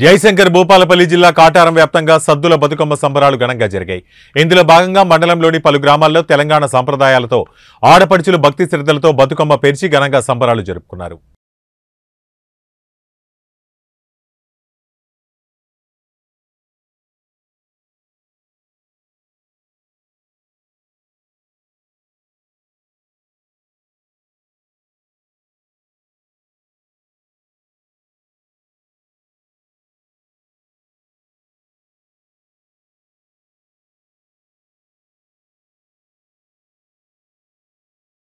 జయశంకర్ భూపాలపల్లి జిల్లా కాటారం వ్యాప్తంగా సద్దుల బతుకమ్మ సంబరాలు ఘనంగా జరిగాయి ఇందులో భాగంగా మండలంలోని పలు గ్రామాల్లో తెలంగాణ సంప్రదాయాలతో ఆడపడుచులు భక్తి శ్రద్ధలతో బతుకమ్మ పేర్చి ఘనంగా సంబరాలు జరుపుకున్నారు